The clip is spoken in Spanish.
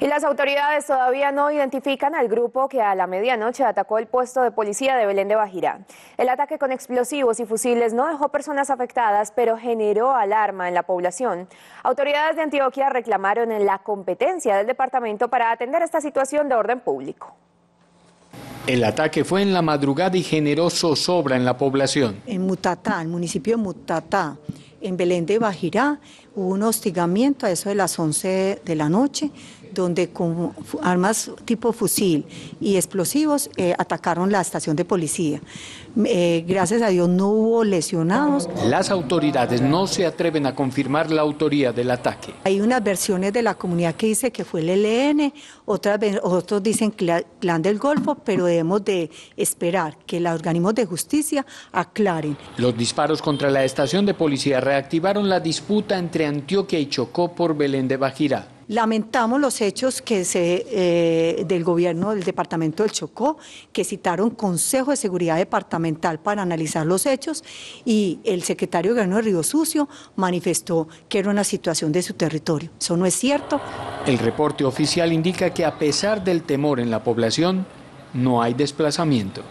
Y las autoridades todavía no identifican al grupo que a la medianoche atacó el puesto de policía de Belén de Bajirá. El ataque con explosivos y fusiles no dejó personas afectadas, pero generó alarma en la población. Autoridades de Antioquia reclamaron en la competencia del departamento para atender esta situación de orden público. El ataque fue en la madrugada y generó zozobra en la población. En Mutatá, el municipio de Mutatá, en Belén de Bajirá, hubo un hostigamiento a eso de las 11 de la noche, donde con armas tipo fusil y explosivos eh, atacaron la estación de policía. Eh, gracias a Dios no hubo lesionados. Las autoridades no se atreven a confirmar la autoría del ataque. Hay unas versiones de la comunidad que dice que fue el ELN, otros dicen clan del Golfo, pero debemos de esperar que los organismos de justicia aclaren. Los disparos contra la estación de policía reactivaron la disputa entre Antioquia y chocó por Belén de Bajirá. Lamentamos los hechos que se, eh, del gobierno del departamento del Chocó, que citaron Consejo de Seguridad Departamental para analizar los hechos y el secretario de gobierno de Río Sucio manifestó que era una situación de su territorio. Eso no es cierto. El reporte oficial indica que a pesar del temor en la población, no hay desplazamiento.